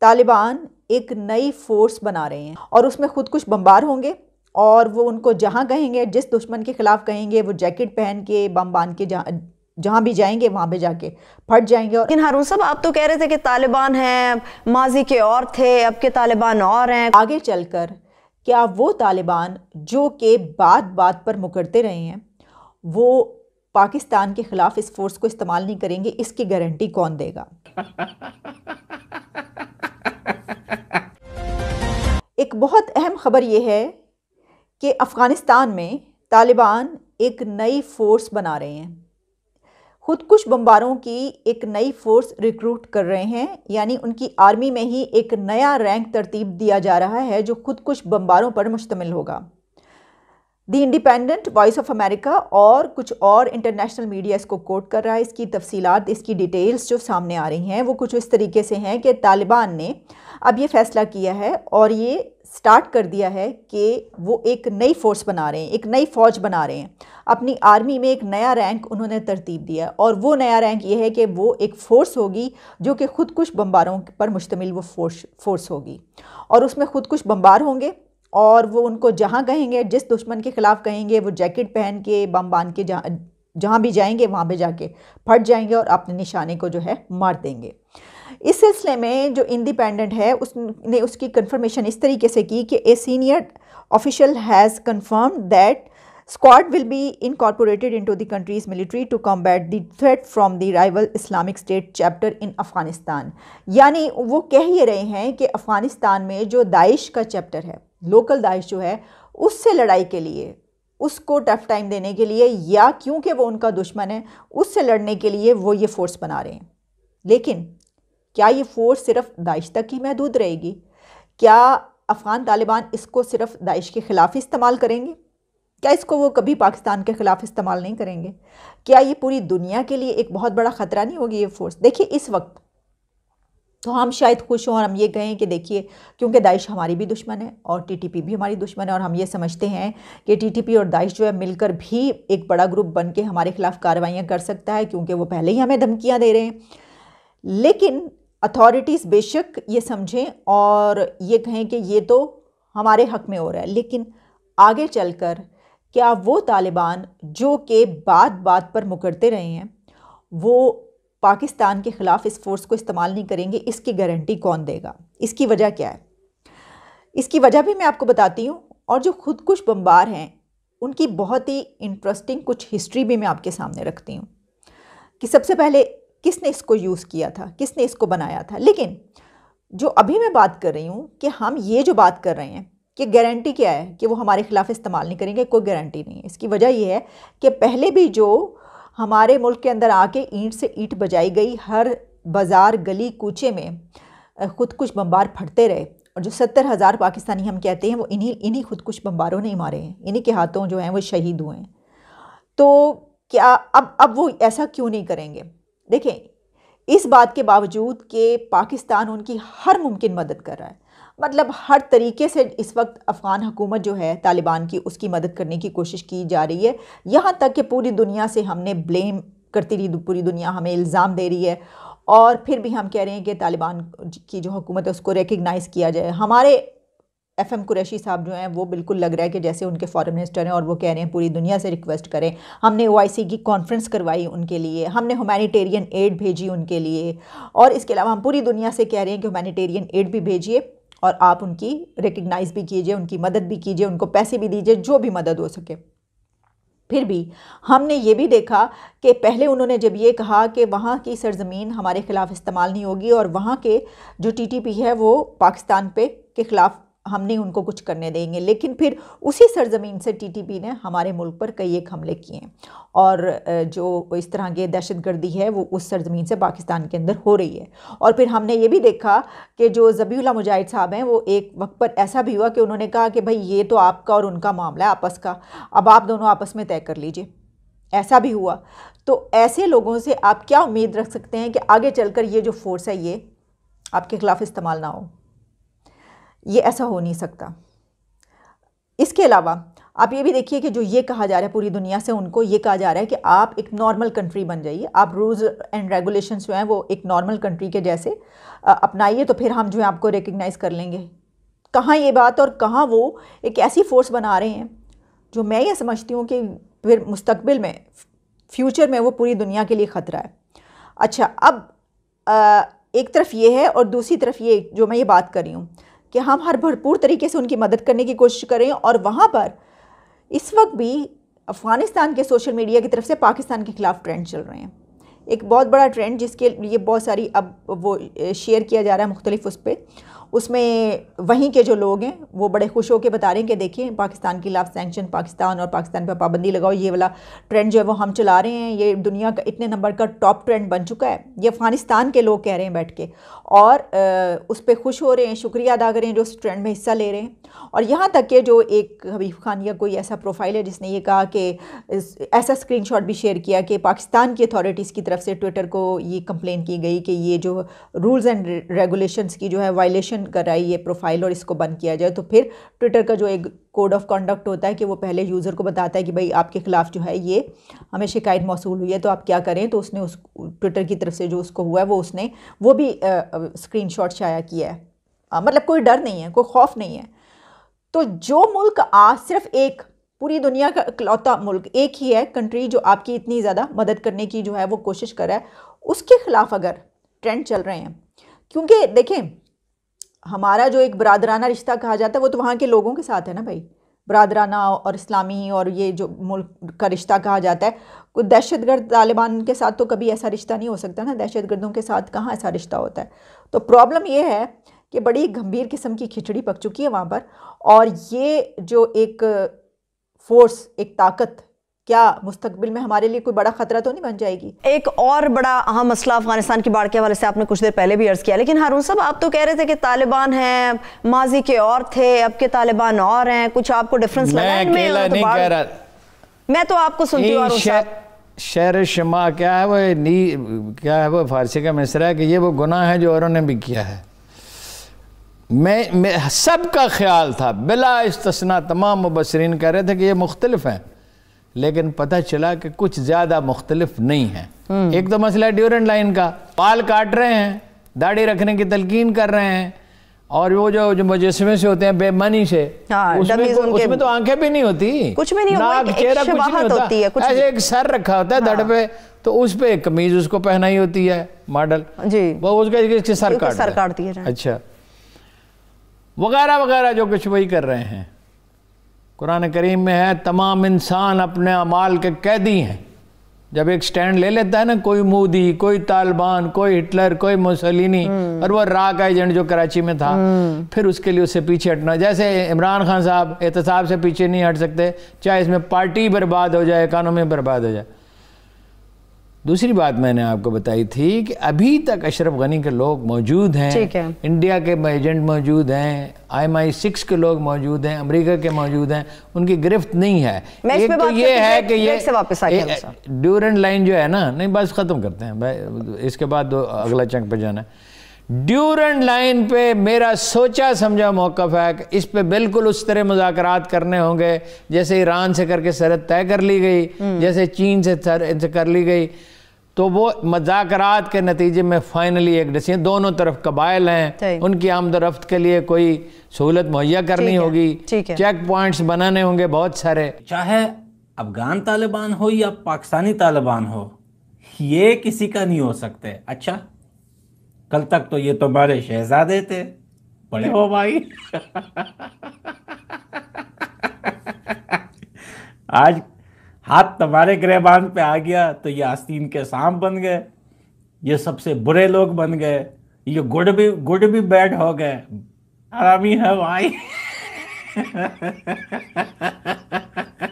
तालिबान एक नई फोर्स बना रहे हैं और उसमें खुद कुछ बम्बार होंगे और वो उनको जहाँ कहेंगे जिस दुश्मन के ख़िलाफ़ कहेंगे वो जैकेट पहन के बम बांध के जहाँ जहाँ भी जाएंगे वहाँ पे जाके फट जाएंगे और लेकिन हारून साहब आप तो कह रहे थे कि तालिबान हैं माजी के और थे अब के तालिबान और हैं आगे चलकर क्या वो तालिबान जो कि बात बात पर मुकरते रहे हैं वो पाकिस्तान के ख़िलाफ़ इस फोर्स को इस्तेमाल नहीं करेंगे इसकी गारंटी कौन देगा एक बहुत अहम खबर यह है कि अफ़गानिस्तान में तालिबान एक नई फ़ोर्स बना रहे हैं खुद कुछ बम्बारों की एक नई फ़ोर्स रिक्रूट कर रहे हैं यानी उनकी आर्मी में ही एक नया रैंक तरतीब दिया जा रहा है जो ख़ुद कुछ बम्बारों पर मुश्तमिल होगा the independent voice of America और कुछ और इंटरनेशनल मीडिया इसको कोट कर रहा है इसकी तफसीलात इसकी डिटेल्स जो सामने आ रही हैं वो कुछ इस तरीके से हैं कि तालिबान ने अब ये फैसला किया है और ये स्टार्ट कर दिया है कि वो एक नई फोर्स बना रहे हैं एक नई फ़ौज बना रहे हैं अपनी आर्मी में एक नया रैंक उन्होंने तरतीब दिया और वो नया रैंक ये है कि वो एक फ़ोर्स होगी जो कि कुछ बम्बारों पर मुश्तमिल वो फोर्स फोर्स होगी और उसमें कुछ बम्बार होंगे और वो उनको जहाँ कहेंगे जिस दुश्मन के ख़िलाफ़ कहेंगे वो जैकेट पहन के बम बांध के जहाँ जहाँ भी जाएंगे वहाँ पे जाके फट जाएंगे और अपने निशाने को जो है मार देंगे इस सिलसिले में जो इंडिपेंडेंट है उसने उसकी कंफर्मेशन इस तरीके से की कि a senior official has confirmed that squad will be incorporated into the country's military to combat the threat from the rival Islamic State chapter in Afghanistan यानी वो कह ही रहे हैं कि अफ़गानिस्तान में जो दाइश का चैप्टर है लोकल दाइश जो है उससे लड़ाई के लिए उसको टफ टाइम देने के लिए या क्योंकि वो उनका दुश्मन है उससे लड़ने के लिए वो ये फ़ोर्स बना रहे हैं लेकिन क्या ये फ़ोर्स सिर्फ दाइश तक ही महदूद रहेगी क्या अफ़गान तालिबान इसको सिर्फ दाइश के ख़िलाफ़ इस्तेमाल करेंगे क्या इसको वो कभी पाकिस्तान के ख़िलाफ़ इस्तेमाल नहीं करेंगे क्या ये पूरी दुनिया के लिए एक बहुत बड़ा ख़तरा नहीं होगी ये फ़ोर्स देखिए इस वक्त तो हम शायद खुश हों और हम ये कहें कि देखिए क्योंकि दाइश हमारी भी दुश्मन है और टीटीपी भी हमारी दुश्मन है और हम ये समझते हैं कि टीटीपी और दाइश जो है मिलकर भी एक बड़ा ग्रुप बन के हमारे खिलाफ कार्रवाइयाँ कर सकता है क्योंकि वो पहले ही हमें धमकियाँ दे रहे हैं लेकिन अथॉरिटीज़ बेशक ये समझें और ये कहें कि ये तो हमारे हक में हो रहा है लेकिन आगे चलकर क्या वो तालिबान जो कि बात बात पर मुकरते रहे हैं वो पाकिस्तान के ख़िलाफ़ इस फोर्स को इस्तेमाल नहीं करेंगे इसकी गारंटी कौन देगा इसकी वजह क्या है इसकी वजह भी मैं आपको बताती हूँ और जो खुद कुछ बम्बार हैं उनकी बहुत ही इंटरेस्टिंग कुछ हिस्ट्री भी मैं आपके सामने रखती हूँ कि सबसे पहले किसने इसको यूज़ किया था किसने इसको बनाया था लेकिन जो अभी मैं बात कर रही हूँ कि हम ये जो बात कर रहे हैं कि गारंटी क्या है कि वो हमारे ख़िलाफ़ इस्तेमाल नहीं करेंगे कोई गारंटी नहीं है इसकी वजह ये है कि पहले भी जो हमारे मुल्क के अंदर आके ईंट से ईंट बजाई गई हर बाज़ार गली कूचे में खुद कुछ बम्बार फटते रहे और जो सत्तर हज़ार पाकिस्तानी हम कहते हैं वो इन्हीं इन्हीं खुद कुछ बम्बारों ने मारे हैं इन्हीं के हाथों जो हैं वो शहीद हुए हैं तो क्या अब अब वो ऐसा क्यों नहीं करेंगे देखें इस बात के बावजूद कि पाकिस्तान उनकी हर मुमकिन मदद कर रहा है मतलब हर तरीके से इस वक्त अफ़गान हुकूमत जो है तालिबान की उसकी मदद करने की कोशिश की जा रही है यहाँ तक कि पूरी दुनिया से हमने ब्लेम करती रही पूरी दुनिया हमें इल्ज़ाम दे रही है और फिर भी हम कह रहे हैं कि तालिबान की जो हुकूमत है उसको रिकगनाइज़ किया जाए हमारे एफ एम कुरैशी साहब जो हैं वो बिल्कुल लग रहा है कि जैसे उनके फॉरेन मिनिस्टर हैं और वो कह रहे हैं पूरी दुनिया से रिक्वेस्ट करें हमने ओ की कॉन्फ्रेंस करवाई उनके लिए हमने ह्यूमैनिटेरियन एड भेजी उनके लिए और इसके अलावा हम पूरी दुनिया से कह रहे हैं कि ह्यूमैनिटेरियन एड भी भेजिए और आप उनकी रिकगनाइज़ भी कीजिए उनकी मदद भी कीजिए उनको पैसे भी दीजिए जो भी मदद हो सके फिर भी हमने ये भी देखा कि पहले उन्होंने जब ये कहा कि वहाँ की सरजमीन हमारे ख़िलाफ़ इस्तेमाल नहीं होगी और वहाँ के जो टीटीपी है वो पाकिस्तान पे के ख़िलाफ़ हम नहीं उनको कुछ करने देंगे लेकिन फिर उसी सरजमीन से टीटीपी ने हमारे मुल्क पर कई एक हमले किए हैं और जो इस तरह की दहशतगर्दी है वो उस सरजमीन से पाकिस्तान के अंदर हो रही है और फिर हमने ये भी देखा कि जो जबीला मुजाहिद साहब हैं वो एक वक्त पर ऐसा भी हुआ कि उन्होंने कहा कि भाई ये तो आपका और उनका मामला है आपस का अब आप दोनों आपस में तय कर लीजिए ऐसा भी हुआ तो ऐसे लोगों से आप क्या उम्मीद रख सकते हैं कि आगे चलकर ये जो फोर्स है ये आपके खिलाफ इस्तेमाल ना हो ये ऐसा हो नहीं सकता इसके अलावा आप ये भी देखिए कि जो ये कहा जा रहा है पूरी दुनिया से उनको ये कहा जा रहा है कि आप एक नॉर्मल कंट्री बन जाइए आप रूल्स एंड रेगुलेशंस जो हैं वो एक नॉर्मल कंट्री के जैसे अपनाइए तो फिर हम जो है आपको रिकग्नाइज़ कर लेंगे कहाँ ये बात और कहाँ वो एक ऐसी फ़ोर्स बना रहे हैं जो मैं ये समझती हूँ कि फिर मुस्तबिल में फ्यूचर में वो पूरी दुनिया के लिए ख़तरा है अच्छा अब आ, एक तरफ ये है और दूसरी तरफ ये जो मैं ये बात कर रही हूँ कि हम हर भरपूर तरीके से उनकी मदद करने की कोशिश करें और वहाँ पर इस वक्त भी अफ़गानिस्तान के सोशल मीडिया की तरफ से पाकिस्तान के ख़िलाफ़ ट्रेंड चल रहे हैं एक बहुत बड़ा ट्रेंड जिसके लिए बहुत सारी अब वो शेयर किया जा रहा है मुख्तलिफ उस पर उसमें वहीं के जो लोग हैं वो बड़े खुश होकर बता रहे हैं कि देखिए पाकिस्तान के खिलाफ सेंक्शन पाकिस्तान और पाकिस्तान पर पाबंदी लगाओ ये वाला ट्रेंड जो है वो हम चला रहे हैं ये दुनिया का इतने नंबर का टॉप ट्रेंड बन चुका है ये अफ़गानिस्तान के लोग कह रहे हैं बैठ के और आ, उस पर खुश हो रहे हैं शुक्रिया अदा करें जो उस ट्रेंड में हिस्सा ले रहे हैं और यहाँ तक के जो एक हबीफ खान या कोई ऐसा प्रोफाइल है जिसने ये कहा कि ऐसा शॉट भी शेयर किया कि पाकिस्तान की अथॉरिटीज़ की तरफ से ट्विटर को ये कंप्लेन की गई कि ये जो रूल्स एंड रेगुलेशन की जो है वायलेशन मेंशन कराई ये प्रोफाइल और इसको बंद किया जाए तो फिर ट्विटर का जो एक कोड ऑफ कंडक्ट होता है कि वो पहले यूज़र को बताता है कि भाई आपके ख़िलाफ़ जो है ये हमें शिकायत मौसू हुई है तो आप क्या करें तो उसने उस ट्विटर की तरफ से जो उसको हुआ है वो उसने वो भी स्क्रीन शॉट शाया किया है आ, मतलब कोई डर नहीं है कोई खौफ नहीं है तो जो मुल्क आज सिर्फ एक पूरी दुनिया का इकलौता मुल्क एक ही है कंट्री जो आपकी इतनी ज़्यादा मदद करने की जो है वो कोशिश कर रहा है उसके ख़िलाफ़ अगर ट्रेंड चल रहे हैं क्योंकि देखें हमारा जो एक बरदराना रिश्ता कहा जाता है वो तो वहाँ के लोगों के साथ है ना भाई बरदराना और इस्लामी और ये जो मुल्क का रिश्ता कहा जाता है कोई दहशतगर्द तालिबान के साथ तो कभी ऐसा रिश्ता नहीं हो सकता ना दहशतगर्दों के साथ कहाँ ऐसा रिश्ता होता है तो प्रॉब्लम ये है कि बड़ी गंभीर किस्म की खिचड़ी पक चुकी है वहाँ पर और ये जो एक फोर्स एक ताकत क्या मुस्तबिल में हमारे लिए कोई बड़ा खतरा तो नहीं बन जाएगी एक और बड़ा अहम मसला अफगानिस्तान की बाढ़ के हवाले से आपने कुछ देर पहले भी अर्ज किया लेकिन हारून साहब आप तो कह रहे थे कि तालिबान हैं माजी के और थे अब के तालिबान और हैं कुछ आपको डिफरेंस लगा तो मैं, तो आपको सुनती हूँ शहर शमा क्या है वो नी क्या है वो फारसी का मिसरा है कि ये वो गुनाह है जो औरों ने भी किया है मैं, मैं सब का ख्याल था बिला इस तमाम मुबसरीन कह रहे थे कि ये मुख्तलफ हैं लेकिन पता चला कि कुछ ज़्यादा मुख्तलिफ नहीं है एक तो मसला ड्यूरेंट लाइन का पाल काट रहे हैं दाढ़ी रखने की तलकीन कर रहे हैं और वो जो जो मुजस्मे से होते हैं बेमनी से हाँ, उसमें, उसमें तो आंखें भी नहीं होती कुछ भी नहीं होता चेहरा कुछ नहीं होता होती है, कुछ ऐसे एक सर रखा होता है हाँ। धड़ पे तो उस पे कमीज उसको पहनाई होती है मॉडल जी वो उसके सर काट सर काटती है अच्छा वगैरह वगैरह जो कुछ वही कर रहे हैं कुरान करीम में है तमाम इंसान अपने अमाल के कैदी हैं जब एक स्टैंड ले लेता है ना कोई मोदी कोई तालिबान कोई हिटलर कोई मुसलिनी हम्म। और वो रा का एजेंट जो कराची में था हम्म। फिर उसके लिए उससे पीछे हटना जैसे इमरान खान साहब एहतसाब से पीछे नहीं हट सकते चाहे इसमें पार्टी बर्बाद हो जाए इकानमी बर्बाद हो जाए दूसरी बात मैंने आपको बताई थी कि अभी तक अशरफ गनी के लोग मौजूद हैं है इंडिया के एजेंट मौजूद हैं आई एम आई सिक्स के लोग मौजूद हैं अमेरिका के मौजूद हैं उनकी गिरफ्त नहीं है एक तो ये है कि ये से वापस आ ड्यूरेंट लाइन जो है ना नहीं बस ख़त्म करते हैं भाई इसके बाद अगला चंक पर जाना है ड्यूरेंट लाइन पे मेरा सोचा समझा मौका है इस पे बिल्कुल उस तरह मुजाकर करने होंगे जैसे ईरान से करके सरहद तय कर ली गई हम्म। जैसे चीन से, से कर ली गई तो वो मजाकर के नतीजे में फाइनली एक डिसीजन दोनों तरफ कबायल हैं उनकी आमदरफ्त के लिए कोई सहूलत मुहैया करनी होगी चेक पॉइंट्स बनाने होंगे बहुत सारे चाहे अफगान तालिबान हो या पाकिस्तानी तालिबान हो ये किसी का नहीं हो सकते अच्छा कल तक तो ये तुम्हारे शहजादे थे बड़े हो भाई आज हाथ तुम्हारे ग्रहबान पे आ गया तो ये आस्तीन के सांप बन गए ये सबसे बुरे लोग बन गए ये गुड़ भी गुड़ भी बैड हो गए आरामी है भाई